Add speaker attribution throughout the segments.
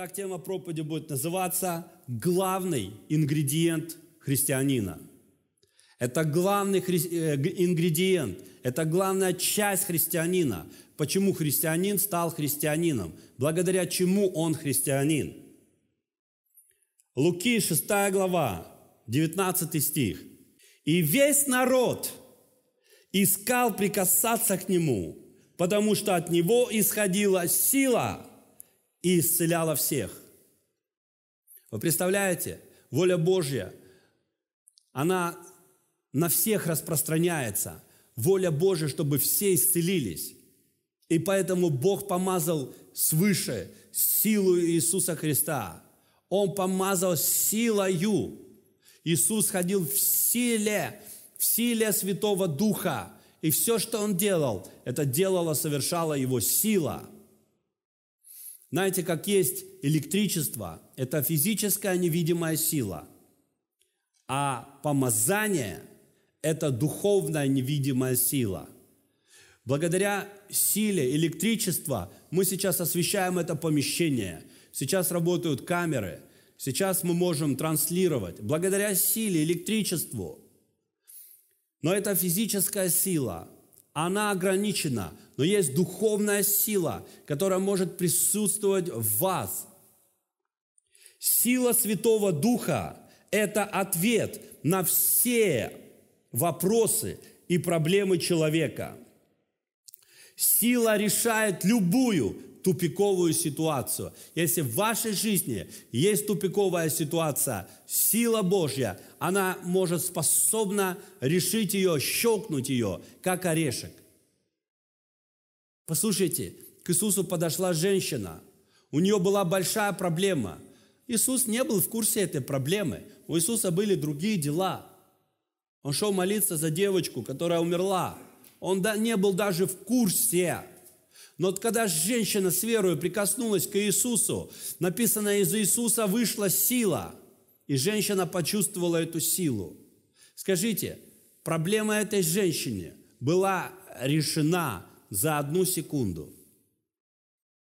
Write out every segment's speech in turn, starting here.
Speaker 1: Итак, тема проповеди будет называться «Главный ингредиент христианина». Это главный хри... Э, ингредиент, это главная часть христианина. Почему христианин стал христианином? Благодаря чему он христианин? Луки 6 глава, 19 стих. «И весь народ искал прикасаться к нему, потому что от него исходила сила» и исцеляла всех. Вы представляете, воля Божья, она на всех распространяется. Воля Божья, чтобы все исцелились. И поэтому Бог помазал свыше силу Иисуса Христа. Он помазал силою. Иисус ходил в силе, в силе Святого Духа. И все, что Он делал, это делала, совершала Его сила – знаете, как есть электричество, это физическая невидимая сила, а помазание – это духовная невидимая сила. Благодаря силе электричества мы сейчас освещаем это помещение, сейчас работают камеры, сейчас мы можем транслировать. Благодаря силе, электричеству. Но это физическая сила – она ограничена, но есть духовная сила, которая может присутствовать в вас. Сила Святого Духа – это ответ на все вопросы и проблемы человека. Сила решает любую тупиковую ситуацию. Если в вашей жизни есть тупиковая ситуация, сила Божья, она может способна решить ее, щелкнуть ее, как орешек. Послушайте, к Иисусу подошла женщина. У нее была большая проблема. Иисус не был в курсе этой проблемы. У Иисуса были другие дела. Он шел молиться за девочку, которая умерла. Он не был даже в курсе но вот когда женщина с верою прикоснулась к Иисусу, написано, из Иисуса вышла сила, и женщина почувствовала эту силу. Скажите, проблема этой женщины была решена за одну секунду.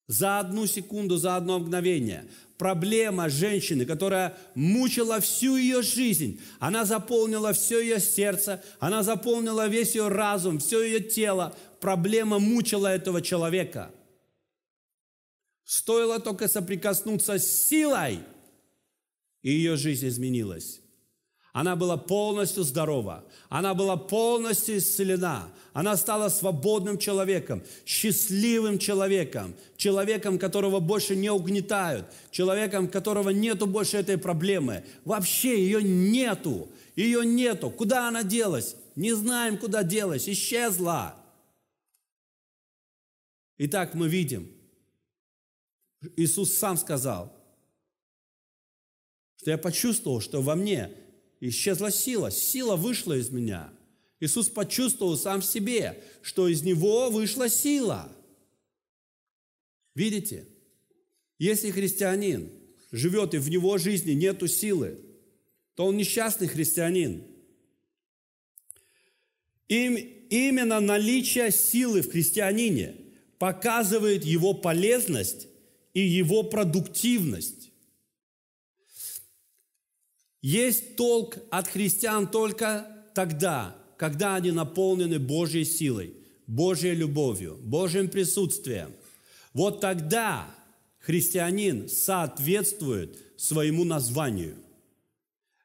Speaker 1: За одну секунду, за одно мгновение. Проблема женщины, которая мучила всю ее жизнь, она заполнила все ее сердце, она заполнила весь ее разум, все ее тело, проблема мучила этого человека. Стоило только соприкоснуться с силой, и ее жизнь изменилась. Она была полностью здорова, она была полностью исцелена, она стала свободным человеком, счастливым человеком, человеком, которого больше не угнетают, человеком, которого нету больше этой проблемы. Вообще ее нету, ее нету. Куда она делась? Не знаем, куда делась, исчезла. Итак, мы видим, Иисус сам сказал, что я почувствовал, что во мне исчезла сила, сила вышла из меня. Иисус почувствовал сам в себе, что из него вышла сила. Видите, если христианин живет и в него жизни нету силы, то он несчастный христианин. Им, именно наличие силы в христианине – показывает его полезность и его продуктивность. Есть толк от христиан только тогда, когда они наполнены Божьей силой, Божьей любовью, Божьим присутствием. Вот тогда христианин соответствует своему названию.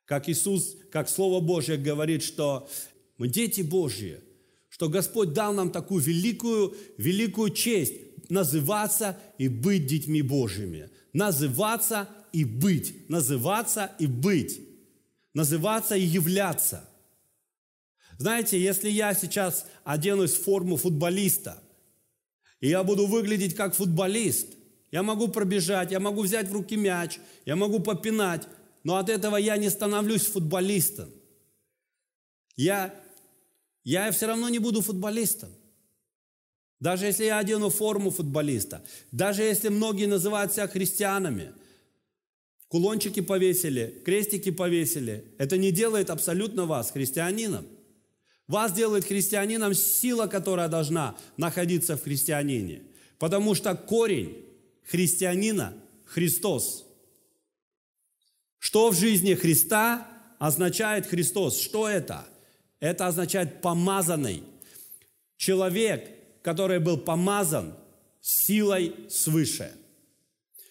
Speaker 1: Как Иисус, как Слово Божье говорит, что мы дети Божьи – что Господь дал нам такую великую, великую честь называться и быть детьми Божьими. Называться и быть. Называться и быть. Называться и являться. Знаете, если я сейчас оденусь в форму футболиста, и я буду выглядеть как футболист, я могу пробежать, я могу взять в руки мяч, я могу попинать, но от этого я не становлюсь футболистом. Я я все равно не буду футболистом. Даже если я одену форму футболиста, даже если многие называют себя христианами, кулончики повесили, крестики повесили, это не делает абсолютно вас христианином. Вас делает христианином сила, которая должна находиться в христианине. Потому что корень христианина – Христос. Что в жизни Христа означает Христос? Что это? – это означает помазанный. Человек, который был помазан силой свыше.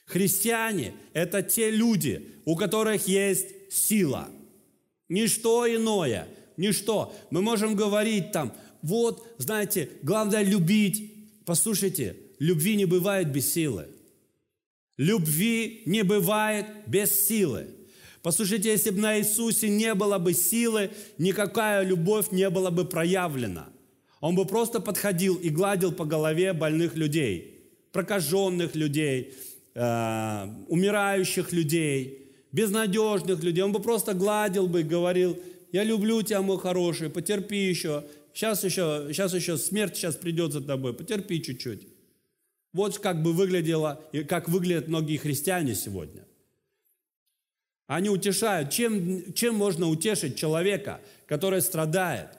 Speaker 1: Христиане – это те люди, у которых есть сила. Ничто иное, ничто. Мы можем говорить там, вот, знаете, главное любить. Послушайте, любви не бывает без силы. Любви не бывает без силы. Послушайте, если бы на Иисусе не было бы силы, никакая любовь не была бы проявлена. Он бы просто подходил и гладил по голове больных людей, прокаженных людей, э, умирающих людей, безнадежных людей. Он бы просто гладил бы и говорил, я люблю тебя, мой хороший, потерпи еще, сейчас еще, сейчас еще смерть сейчас придет за тобой, потерпи чуть-чуть. Вот как бы выглядело, как выглядят многие христиане сегодня. Они утешают. Чем, чем можно утешить человека, который страдает?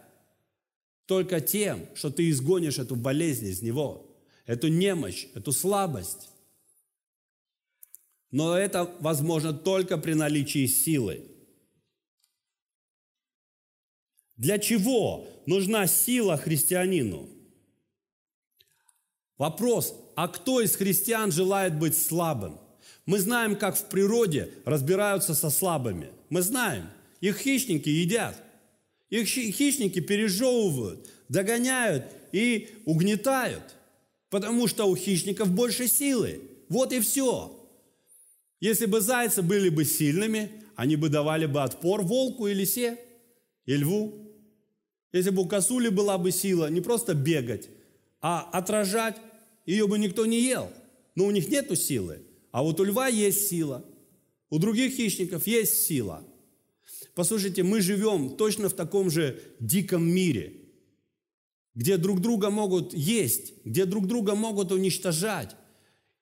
Speaker 1: Только тем, что ты изгонишь эту болезнь из него, эту немощь, эту слабость. Но это возможно только при наличии силы. Для чего нужна сила христианину? Вопрос, а кто из христиан желает быть слабым? Мы знаем, как в природе разбираются со слабыми. Мы знаем, их хищники едят. Их хищники пережевывают, догоняют и угнетают, потому что у хищников больше силы. Вот и все. Если бы зайцы были бы сильными, они бы давали бы отпор волку и лисе, и льву. Если бы у косули была бы сила не просто бегать, а отражать, ее бы никто не ел. Но у них нету силы. А вот у льва есть сила, у других хищников есть сила. Послушайте, мы живем точно в таком же диком мире, где друг друга могут есть, где друг друга могут уничтожать.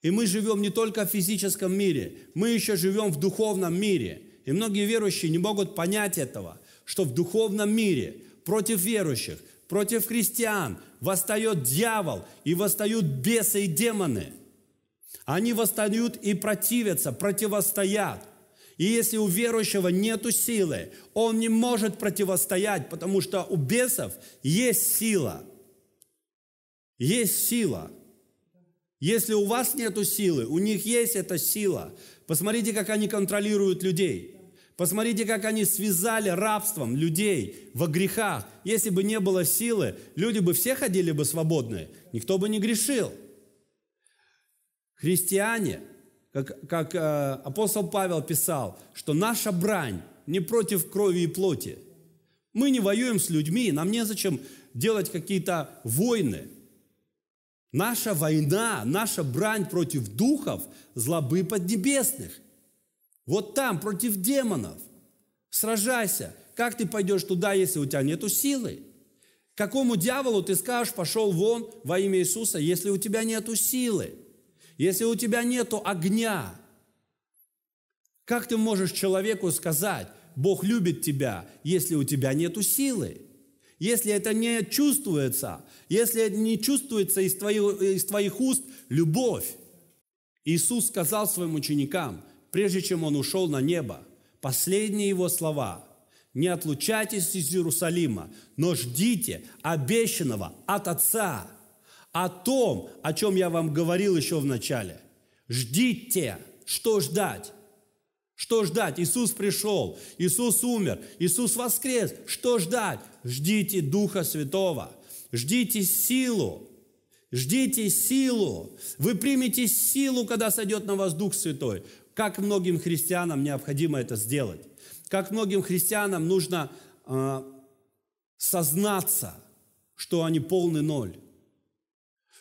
Speaker 1: И мы живем не только в физическом мире, мы еще живем в духовном мире. И многие верующие не могут понять этого, что в духовном мире против верующих, против христиан восстает дьявол и восстают бесы и демоны – они восстают и противятся, противостоят. И если у верующего нет силы, он не может противостоять, потому что у бесов есть сила. Есть сила. Если у вас нет силы, у них есть эта сила. Посмотрите, как они контролируют людей. Посмотрите, как они связали рабством людей во грехах. Если бы не было силы, люди бы все ходили бы свободные, никто бы не грешил. Христиане, как, как э, апостол Павел писал, что наша брань не против крови и плоти. Мы не воюем с людьми, нам незачем делать какие-то войны. Наша война, наша брань против духов, злобы поднебесных. Вот там, против демонов. Сражайся. Как ты пойдешь туда, если у тебя нету силы? Какому дьяволу ты скажешь, пошел вон во имя Иисуса, если у тебя нету силы? Если у тебя нет огня, как ты можешь человеку сказать, Бог любит тебя, если у тебя нет силы? Если это не чувствуется, если это не чувствуется из, твою, из твоих уст любовь. Иисус сказал своим ученикам, прежде чем он ушел на небо, последние его слова – не отлучайтесь из Иерусалима, но ждите обещанного от Отца – о том, о чем я вам говорил еще в начале. Ждите, что ждать? Что ждать? Иисус пришел, Иисус умер, Иисус воскрес. Что ждать? Ждите Духа Святого, ждите силу, ждите силу. Вы примете силу, когда сойдет на вас Дух Святой. Как многим христианам необходимо это сделать. Как многим христианам нужно э, сознаться, что они полный ноль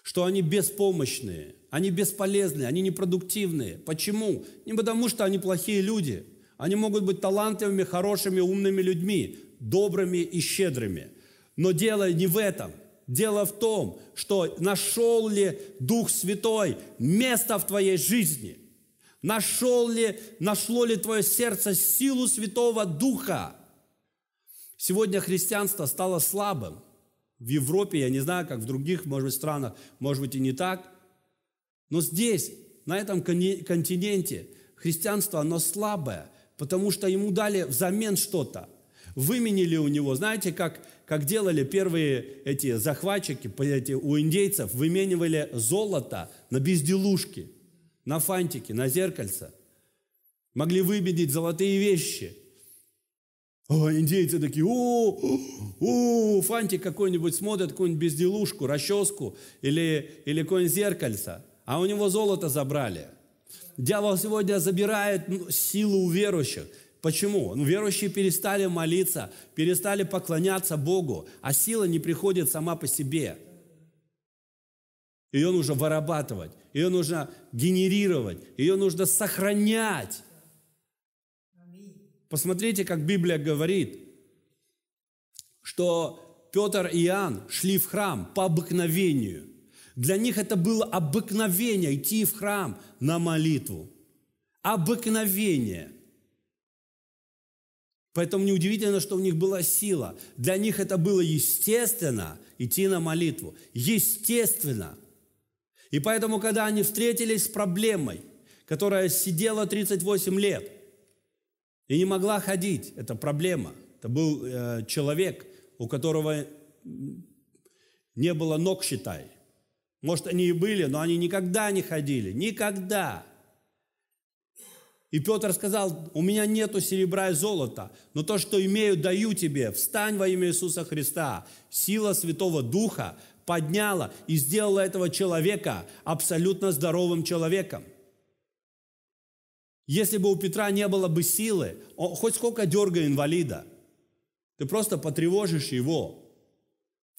Speaker 1: что они беспомощные, они бесполезные, они непродуктивные. Почему? Не потому, что они плохие люди. Они могут быть талантливыми, хорошими, умными людьми, добрыми и щедрыми. Но дело не в этом. Дело в том, что нашел ли Дух Святой место в твоей жизни? Нашел ли, нашло ли твое сердце силу Святого Духа? Сегодня христианство стало слабым – в Европе, я не знаю, как в других, может быть, странах, может быть, и не так. Но здесь, на этом континенте, христианство, оно слабое, потому что ему дали взамен что-то. Выменили у него, знаете, как, как делали первые эти захватчики эти, у индейцев, выменивали золото на безделушки, на фантики, на зеркальца. Могли выменить золотые вещи – о, а, индейцы такие, о, о, о фантик какой-нибудь смотрят, какую-нибудь безделушку, расческу или, или какое-нибудь зеркальце, а у него золото забрали. Дьявол сегодня забирает ну, силу у верующих. Почему? Ну, верующие перестали молиться, перестали поклоняться Богу, а сила не приходит сама по себе. Ее нужно вырабатывать, ее нужно генерировать, ее нужно сохранять. Посмотрите, как Библия говорит, что Петр и Иоанн шли в храм по обыкновению. Для них это было обыкновение идти в храм на молитву. Обыкновение. Поэтому неудивительно, что у них была сила. Для них это было естественно идти на молитву. Естественно. И поэтому, когда они встретились с проблемой, которая сидела 38 лет – и не могла ходить, это проблема. Это был э, человек, у которого не было ног, считай. Может, они и были, но они никогда не ходили, никогда. И Петр сказал, у меня нету серебра и золота, но то, что имею, даю тебе. Встань во имя Иисуса Христа. Сила Святого Духа подняла и сделала этого человека абсолютно здоровым человеком. Если бы у Петра не было бы силы, он, хоть сколько дергай инвалида, ты просто потревожишь его,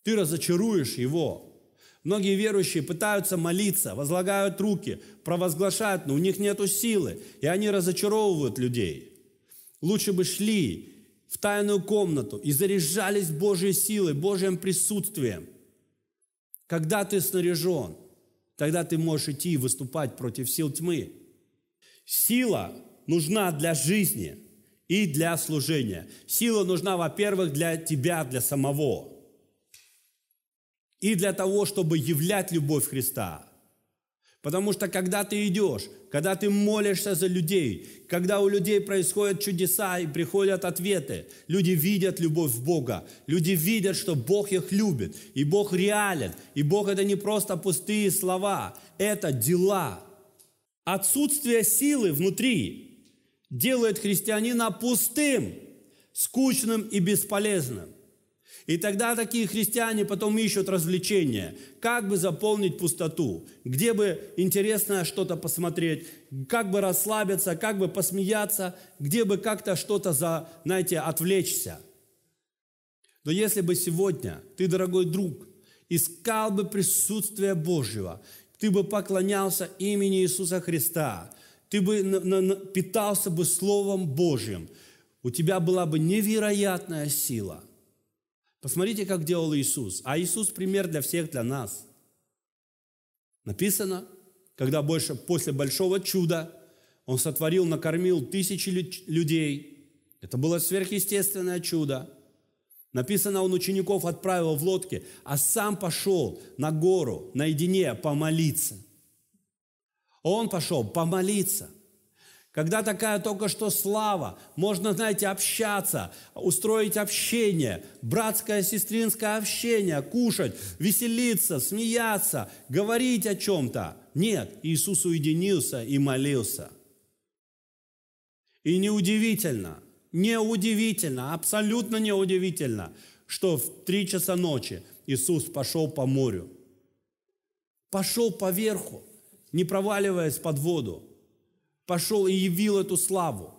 Speaker 1: ты разочаруешь его. Многие верующие пытаются молиться, возлагают руки, провозглашают, но у них нет силы, и они разочаровывают людей. Лучше бы шли в тайную комнату и заряжались Божьей силой, Божьим присутствием. Когда ты снаряжен, тогда ты можешь идти и выступать против сил тьмы. Сила нужна для жизни и для служения. Сила нужна, во-первых, для тебя, для самого. И для того, чтобы являть любовь Христа. Потому что когда ты идешь, когда ты молишься за людей, когда у людей происходят чудеса и приходят ответы, люди видят любовь Бога, люди видят, что Бог их любит, и Бог реален, и Бог это не просто пустые слова, это дела – Отсутствие силы внутри делает христианина пустым, скучным и бесполезным. И тогда такие христиане потом ищут развлечения, как бы заполнить пустоту, где бы интересное что-то посмотреть, как бы расслабиться, как бы посмеяться, где бы как-то что-то, за, знаете, отвлечься. Но если бы сегодня ты, дорогой друг, искал бы присутствие Божьего, ты бы поклонялся имени Иисуса Христа, ты бы питался бы Словом Божьим, у тебя была бы невероятная сила. Посмотрите, как делал Иисус. А Иисус пример для всех, для нас. Написано, когда больше, после большого чуда он сотворил, накормил тысячи людей. Это было сверхъестественное чудо. Написано, он учеников отправил в лодке, а сам пошел на гору наедине помолиться. Он пошел помолиться. Когда такая только что слава, можно, знаете, общаться, устроить общение, братское, сестринское общение, кушать, веселиться, смеяться, говорить о чем-то. Нет, Иисус уединился и молился. И неудивительно – Неудивительно, абсолютно неудивительно, что в три часа ночи Иисус пошел по морю. Пошел по верху, не проваливаясь под воду. Пошел и явил эту славу.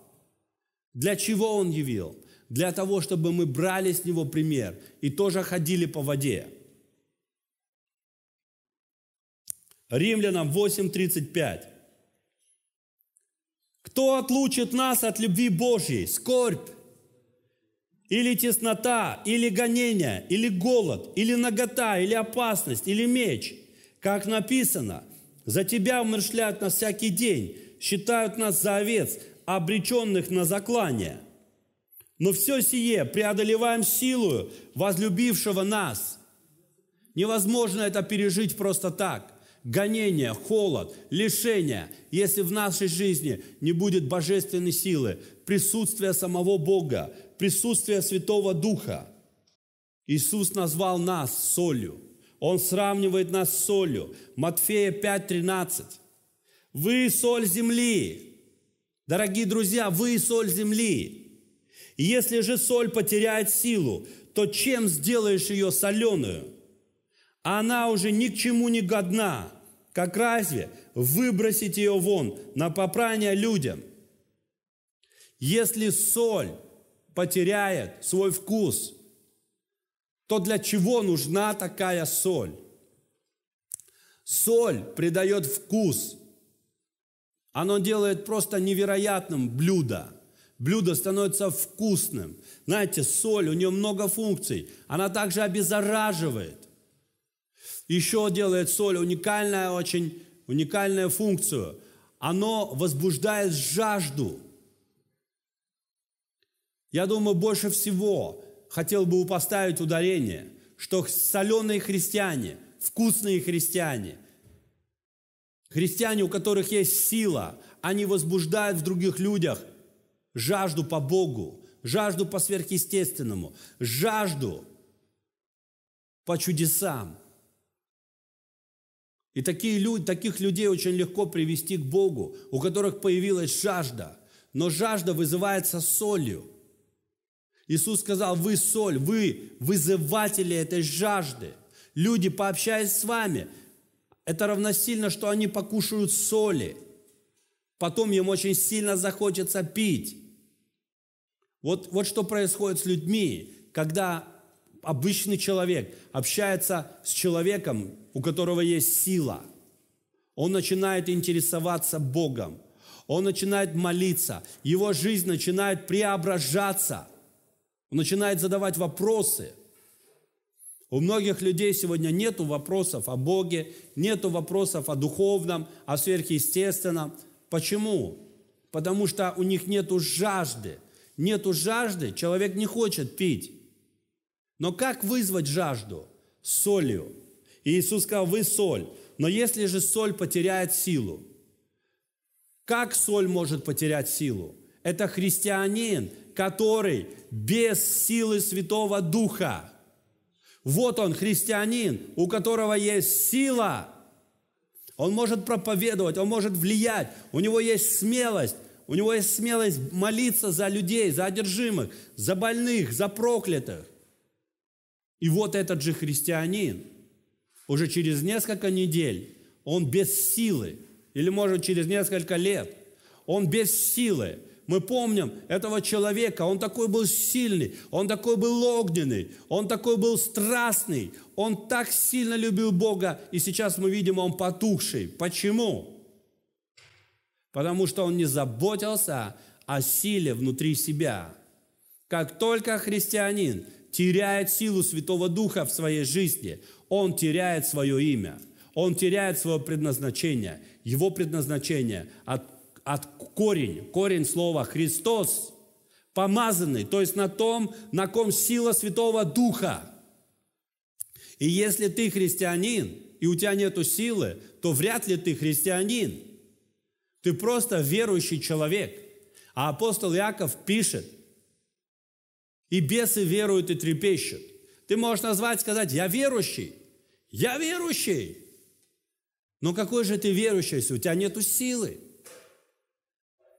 Speaker 1: Для чего Он явил? Для того, чтобы мы брали с Него пример и тоже ходили по воде. Римлянам 8.35. Кто отлучит нас от любви Божьей? Скорбь, или теснота, или гонение, или голод, или нагота, или опасность, или меч. Как написано, за тебя умершляют на всякий день, считают нас за овец, обреченных на заклание. Но все сие преодолеваем силою возлюбившего нас. Невозможно это пережить просто так гонения, холод, лишения, если в нашей жизни не будет божественной силы, присутствия самого Бога, присутствия Святого Духа. Иисус назвал нас солью. Он сравнивает нас с солью. Матфея 5:13. Вы соль земли. Дорогие друзья, вы соль земли. Если же соль потеряет силу, то чем сделаешь ее соленую? Она уже ни к чему не годна. Как разве выбросить ее вон на попрание людям? Если соль потеряет свой вкус, то для чего нужна такая соль? Соль придает вкус. Оно делает просто невероятным блюдо. Блюдо становится вкусным. Знаете, соль, у нее много функций. Она также обеззараживает. Еще делает соль уникальная очень, уникальную функцию. Оно возбуждает жажду. Я думаю, больше всего хотел бы упоставить ударение, что соленые христиане, вкусные христиане, христиане, у которых есть сила, они возбуждают в других людях жажду по Богу, жажду по сверхъестественному, жажду по чудесам – и такие люди, таких людей очень легко привести к Богу, у которых появилась жажда. Но жажда вызывается солью. Иисус сказал, вы соль, вы вызыватели этой жажды. Люди, пообщаясь с вами, это равносильно, что они покушают соли. Потом им очень сильно захочется пить. Вот, вот что происходит с людьми, когда обычный человек общается с человеком, у которого есть сила. Он начинает интересоваться Богом. Он начинает молиться. Его жизнь начинает преображаться. Он начинает задавать вопросы. У многих людей сегодня нет вопросов о Боге, нет вопросов о духовном, о сверхъестественном. Почему? Потому что у них нет жажды. Нету жажды, человек не хочет пить. Но как вызвать жажду? Солью. И Иисус сказал, вы соль. Но если же соль потеряет силу, как соль может потерять силу? Это христианин, который без силы Святого Духа. Вот он, христианин, у которого есть сила. Он может проповедовать, он может влиять, у него есть смелость, у него есть смелость молиться за людей, за одержимых, за больных, за проклятых. И вот этот же христианин уже через несколько недель, он без силы, или может через несколько лет, он без силы. Мы помним этого человека, он такой был сильный, он такой был огненный, он такой был страстный, он так сильно любил Бога, и сейчас мы видим, он потухший. Почему? Потому что он не заботился о силе внутри себя. Как только христианин теряет силу Святого Духа в своей жизни, он теряет свое имя, он теряет свое предназначение. Его предназначение от, от корень, корень слова «Христос», помазанный, то есть на том, на ком сила Святого Духа. И если ты христианин, и у тебя нету силы, то вряд ли ты христианин. Ты просто верующий человек. А апостол Яков пишет – и бесы веруют и трепещут. Ты можешь назвать, сказать, я верующий. Я верующий. Но какой же ты верующий, если у тебя нету силы?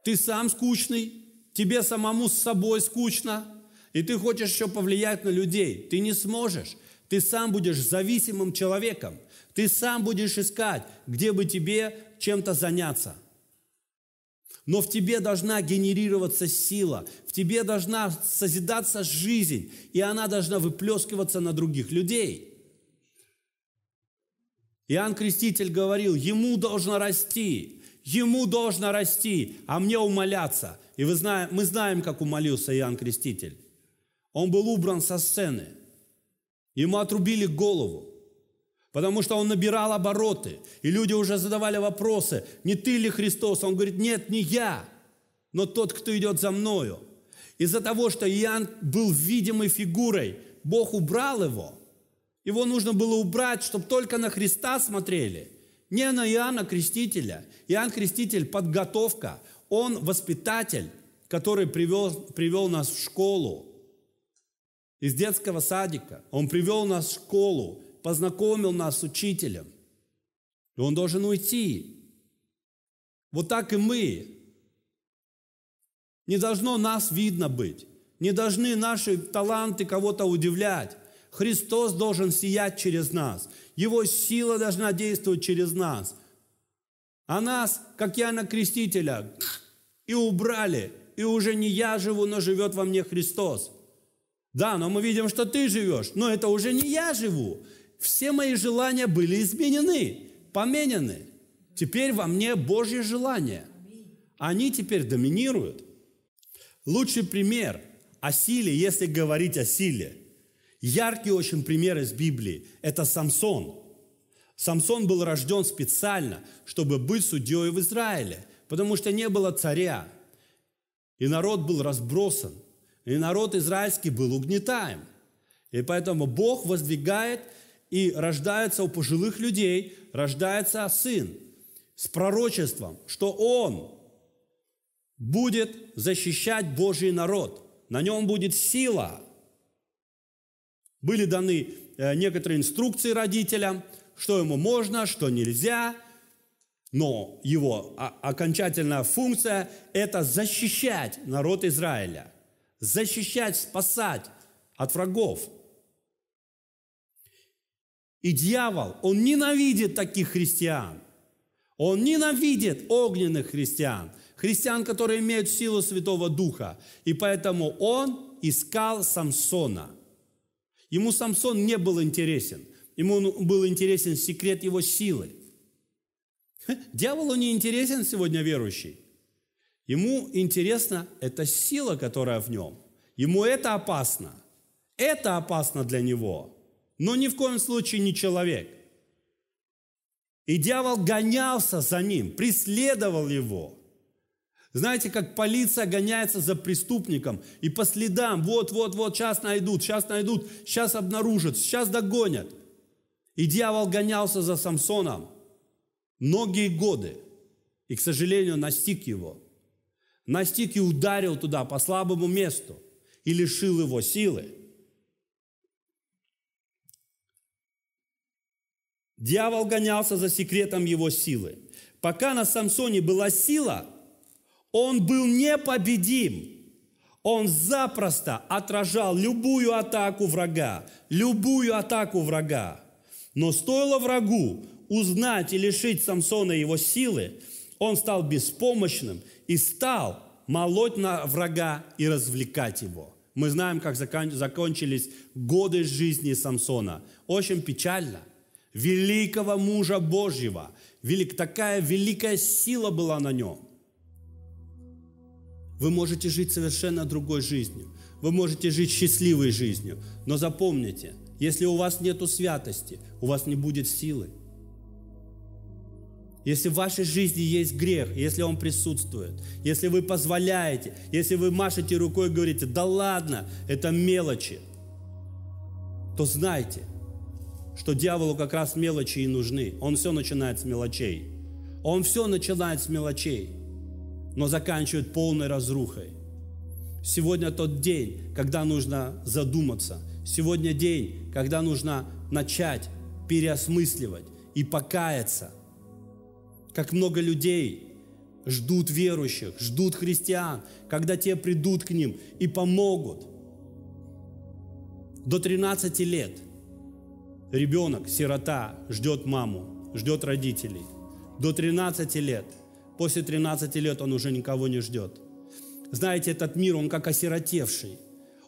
Speaker 1: Ты сам скучный, тебе самому с собой скучно, и ты хочешь еще повлиять на людей. Ты не сможешь. Ты сам будешь зависимым человеком. Ты сам будешь искать, где бы тебе чем-то заняться. Но в тебе должна генерироваться сила, в тебе должна созидаться жизнь, и она должна выплескиваться на других людей. Иоанн Креститель говорил, ему должно расти, ему должно расти, а мне умоляться. И вы знаем, мы знаем, как умолился Иоанн Креститель. Он был убран со сцены. Ему отрубили голову. Потому что он набирал обороты, и люди уже задавали вопросы, не ты ли Христос? Он говорит, нет, не я, но тот, кто идет за мною. Из-за того, что Иоанн был видимой фигурой, Бог убрал его. Его нужно было убрать, чтобы только на Христа смотрели, не на Иоанна Крестителя. Иоанн Креститель – подготовка, он воспитатель, который привел, привел нас в школу, из детского садика. Он привел нас в школу, познакомил нас с учителем. И он должен уйти. Вот так и мы. Не должно нас видно быть. Не должны наши таланты кого-то удивлять. Христос должен сиять через нас. Его сила должна действовать через нас. А нас, как Яна Крестителя, и убрали. И уже не я живу, но живет во мне Христос. Да, но мы видим, что ты живешь, но это уже не я живу все мои желания были изменены, поменены. Теперь во мне Божье желание. Они теперь доминируют. Лучший пример о силе, если говорить о силе. Яркий очень пример из Библии – это Самсон. Самсон был рожден специально, чтобы быть судьей в Израиле, потому что не было царя. И народ был разбросан, и народ израильский был угнетаем. И поэтому Бог воздвигает – и рождается у пожилых людей, рождается сын с пророчеством, что он будет защищать Божий народ. На нем будет сила. Были даны э, некоторые инструкции родителям, что ему можно, что нельзя, но его а, окончательная функция – это защищать народ Израиля, защищать, спасать от врагов – и дьявол, он ненавидит таких христиан. Он ненавидит огненных христиан, христиан, которые имеют силу Святого Духа. И поэтому он искал Самсона. Ему Самсон не был интересен. Ему был интересен секрет его силы. Дьяволу не интересен сегодня верующий. Ему интересна эта сила, которая в нем. Ему это опасно. Это опасно для него – но ни в коем случае не человек. И дьявол гонялся за ним, преследовал его. Знаете, как полиция гоняется за преступником и по следам, вот-вот-вот, сейчас найдут, сейчас найдут, сейчас обнаружат, сейчас догонят. И дьявол гонялся за Самсоном многие годы. И, к сожалению, настиг его. Настиг и ударил туда по слабому месту и лишил его силы. Дьявол гонялся за секретом его силы. Пока на Самсоне была сила, он был непобедим. Он запросто отражал любую атаку врага, любую атаку врага. Но стоило врагу узнать и лишить Самсона его силы, он стал беспомощным и стал молоть на врага и развлекать его. Мы знаем, как закончились годы жизни Самсона. Очень печально – великого мужа Божьего. Велик, такая великая сила была на нем. Вы можете жить совершенно другой жизнью. Вы можете жить счастливой жизнью. Но запомните, если у вас нет святости, у вас не будет силы. Если в вашей жизни есть грех, если он присутствует, если вы позволяете, если вы машете рукой и говорите, да ладно, это мелочи, то знайте – что дьяволу как раз мелочи и нужны. Он все начинает с мелочей. Он все начинает с мелочей, но заканчивает полной разрухой. Сегодня тот день, когда нужно задуматься. Сегодня день, когда нужно начать переосмысливать и покаяться. Как много людей ждут верующих, ждут христиан, когда те придут к ним и помогут. До 13 лет – ребенок, сирота, ждет маму, ждет родителей. До 13 лет. После 13 лет он уже никого не ждет. Знаете, этот мир, он как осиротевший.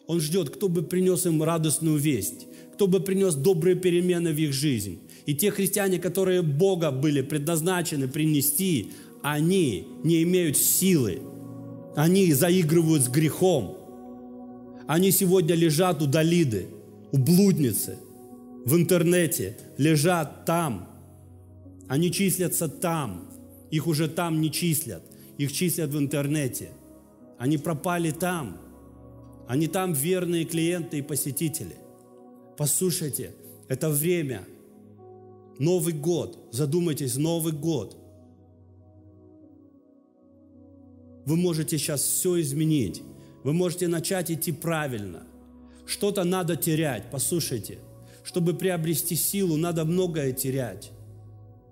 Speaker 1: Он ждет, кто бы принес им радостную весть, кто бы принес добрые перемены в их жизнь. И те христиане, которые Бога были предназначены принести, они не имеют силы. Они заигрывают с грехом. Они сегодня лежат у Далиды, у блудницы – в интернете, лежат там. Они числятся там. Их уже там не числят. Их числят в интернете. Они пропали там. Они там верные клиенты и посетители. Послушайте, это время. Новый год. Задумайтесь, Новый год. Вы можете сейчас все изменить. Вы можете начать идти правильно. Что-то надо терять. Послушайте – чтобы приобрести силу, надо многое терять.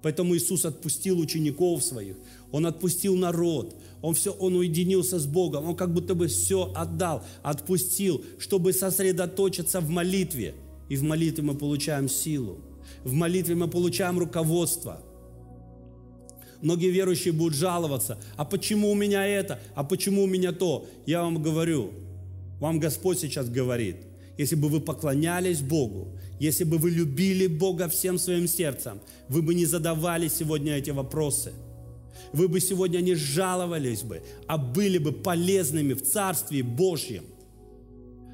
Speaker 1: Поэтому Иисус отпустил учеников своих, Он отпустил народ, Он все, Он уединился с Богом, Он как будто бы все отдал, отпустил, чтобы сосредоточиться в молитве. И в молитве мы получаем силу, в молитве мы получаем руководство – Многие верующие будут жаловаться. А почему у меня это? А почему у меня то? Я вам говорю, вам Господь сейчас говорит, если бы вы поклонялись Богу, если бы вы любили Бога всем своим сердцем, вы бы не задавали сегодня эти вопросы. Вы бы сегодня не жаловались бы, а были бы полезными в Царстве Божьем.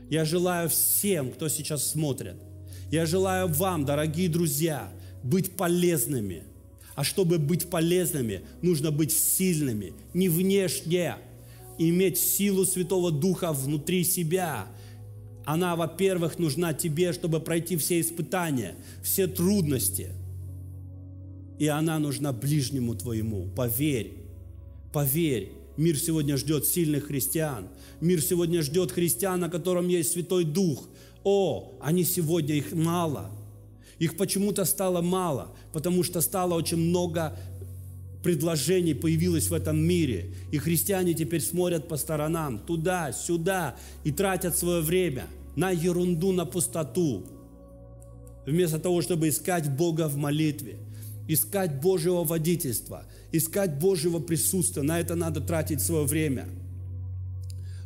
Speaker 1: Я желаю всем, кто сейчас смотрит, я желаю вам, дорогие друзья, быть полезными. А чтобы быть полезными, нужно быть сильными, не внешне, иметь силу Святого Духа внутри себя – она, во-первых, нужна тебе, чтобы пройти все испытания, все трудности. И она нужна ближнему твоему. Поверь, поверь. Мир сегодня ждет сильных христиан. Мир сегодня ждет христиан, на котором есть Святой Дух. О, они сегодня, их мало. Их почему-то стало мало, потому что стало очень много предложений появилось в этом мире. И христиане теперь смотрят по сторонам, туда, сюда, и тратят свое время на ерунду, на пустоту. Вместо того, чтобы искать Бога в молитве, искать Божьего водительства, искать Божьего присутствия, на это надо тратить свое время.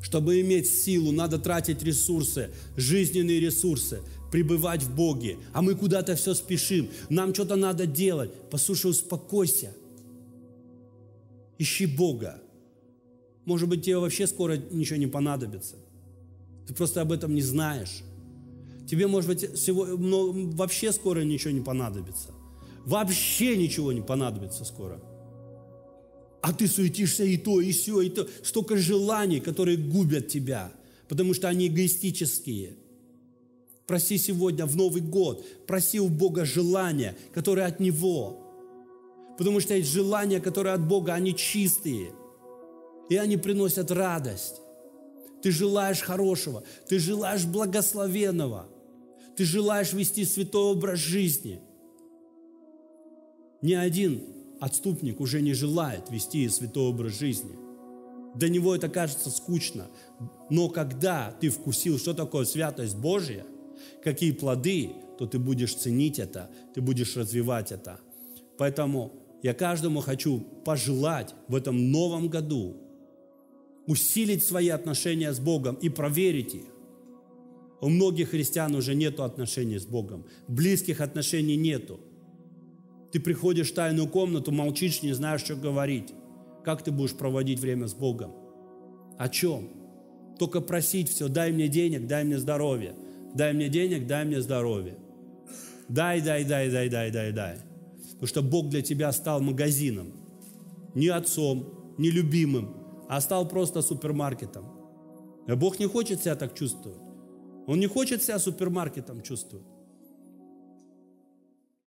Speaker 1: Чтобы иметь силу, надо тратить ресурсы, жизненные ресурсы, пребывать в Боге. А мы куда-то все спешим, нам что-то надо делать. Послушай, успокойся – Ищи Бога. Может быть, тебе вообще скоро ничего не понадобится. Ты просто об этом не знаешь. Тебе, может быть, всего, но вообще скоро ничего не понадобится. Вообще ничего не понадобится скоро. А ты суетишься и то, и все, и то. Столько желаний, которые губят тебя, потому что они эгоистические. Проси сегодня в Новый год, проси у Бога желания, которые от Него. Потому что эти желания, которые от Бога, они чистые. И они приносят радость. Ты желаешь хорошего, ты желаешь благословенного, ты желаешь вести святой образ жизни. Ни один отступник уже не желает вести святой образ жизни. До него это кажется скучно. Но когда ты вкусил, что такое святость Божья, какие плоды, то ты будешь ценить это, ты будешь развивать это. Поэтому я каждому хочу пожелать в этом новом году усилить свои отношения с Богом и проверить их. У многих христиан уже нет отношений с Богом, близких отношений нету. Ты приходишь в тайную комнату, молчишь, не знаешь, что говорить. Как ты будешь проводить время с Богом? О чем? Только просить все, дай мне денег, дай мне здоровье. Дай мне денег, дай мне здоровье. Дай, дай, дай, дай, дай, дай, дай. Потому что Бог для тебя стал магазином. Не отцом, не любимым, а стал просто супермаркетом. Бог не хочет себя так чувствовать. Он не хочет себя супермаркетом чувствовать.